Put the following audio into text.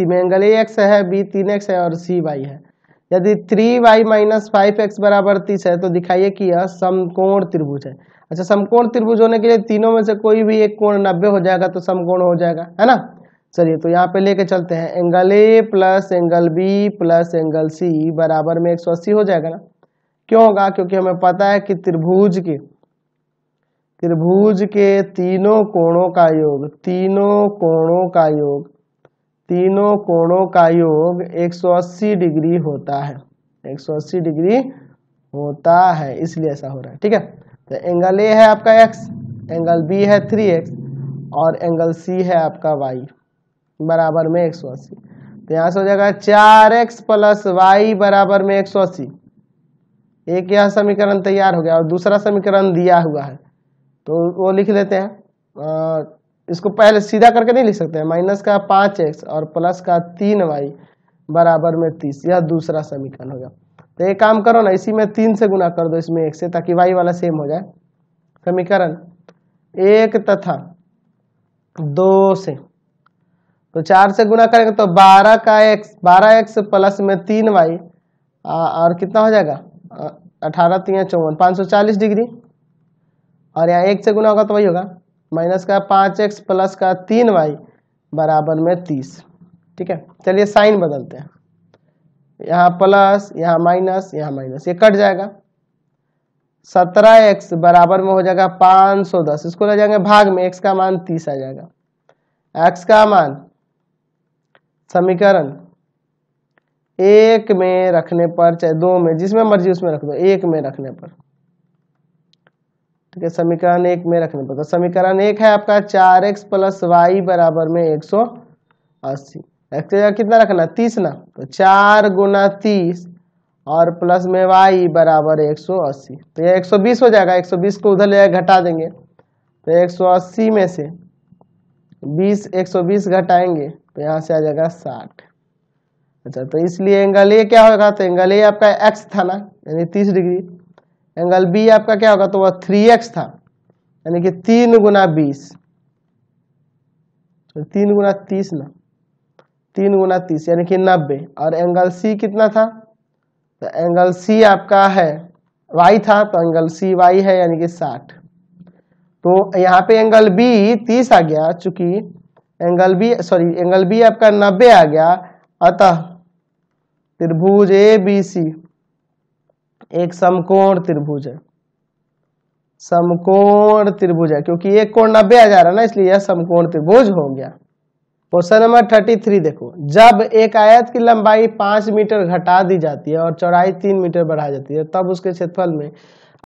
सी में angle A x है B तीन एक्स है और सी वाई है यदि three y minus five x बराबर तीस है तो दिखाइए कि यह समकोण त्रिभुज है अच्छा समकोण त्रिभुज होने के लिए तीनों में से कोई भी एक कोण नब्बे हो जाएगा तो समकोण हो जाएगा है ना चलिए तो यहाँ पे लेके चलते हैं angle A plus angle B plus angle C बराबर में एक सौ अस्सी हो जाएगा ना क्यों होगा क्योंकि हमें पता है कि त्रिभुज के त्रिभुज के तीनों कोणों का योग तीनों कोणों का योग तीनों कोणों का योग 180 डिग्री होता है 180 डिग्री होता है इसलिए ऐसा हो रहा है ठीक है तो एंगल ए है आपका एक्स एंगल बी है थ्री एक्स और एंगल सी है आपका वाई बराबर में एक सौ अस्सी तो यहाँ से हो जाएगा चार एक्स प्लस वाई बराबर में एक सौ अस्सी एक यह समीकरण तैयार हो गया और दूसरा समीकरण दिया हुआ है तो वो लिख लेते हैं इसको पहले सीधा करके नहीं लिख सकते हैं माइनस का पाँच एक्स और प्लस का तीन वाई बराबर में तीस यह दूसरा समीकरण होगा तो ये काम करो ना इसी में तीन से गुना कर दो इसमें एक से ताकि वाई वाला सेम हो जाए समीकरण एक तथा दो से तो चार से गुना करेंगे तो बारह का एक्स बारह एक्स प्लस में तीन वाई और कितना हो जाएगा अठारह तीन चौवन पाँच सौ चालीस डिग्री और यहाँ एक से गुना होगा तो वही होगा माइनस का पाँच एक्स प्लस का तीन वाई बराबर में तीस ठीक है चलिए साइन बदलते हैं यहाँ प्लस यहाँ माइनस यहाँ माइनस ये कट जाएगा सत्रह एक्स बराबर में हो जाएगा पाँच सौ दस इसको ले जाएंगे भाग में एक्स का मान तीस आ जाएगा एक्स का मान समीकरण एक में रखने पर चाहे दो में जिसमें मर्जी उसमें रख दो एक में रखने पर ठीक है समीकरण एक में रखने पड़ता तो है समीकरण एक है आपका चार एक्स प्लस वाई बराबर में एक सौ अस्सी एक्स जगह कितना रखना तीस ना तो चार गुना तीस और प्लस में वाई बराबर एक सौ अस्सी तो यह एक सौ बीस हो जाएगा एक सौ बीस को उधर ले घटा देंगे तो एक सौ अस्सी में से बीस एक सौ बीस घटाएंगे तो यहाँ से आ जाएगा साठ अच्छा तो इसलिए एंगल ए क्या होगा तो एंगल ए आपका एक्स था ना यानी तीस डिग्री एंगल बी आपका क्या होगा तो वह थ्री एक्स था यानी कि तीन गुना बीस तो तीन गुना तीस ना तीन गुना तीस यानी कि नब्बे और एंगल सी कितना था तो एंगल सी आपका है वाई था तो एंगल सी वाई है यानी कि साठ तो यहाँ पे एंगल बी तीस आ गया चूंकि angle B sorry angle B आपका नब्बे आ गया अतः त्रिभुज ए बी सी एक समकोण त्रिभुज है समकोण त्रिभुज है क्योंकि एक कोण नब्बे आ जा रहा है ना इसलिए यह समकोण त्रिभुज हो गया क्वेश्चन नंबर थर्टी थ्री देखो जब एक आयत की लंबाई पांच मीटर घटा दी जाती है और चौड़ाई तीन मीटर बढ़ा जाती है तब उसके क्षेत्रफल में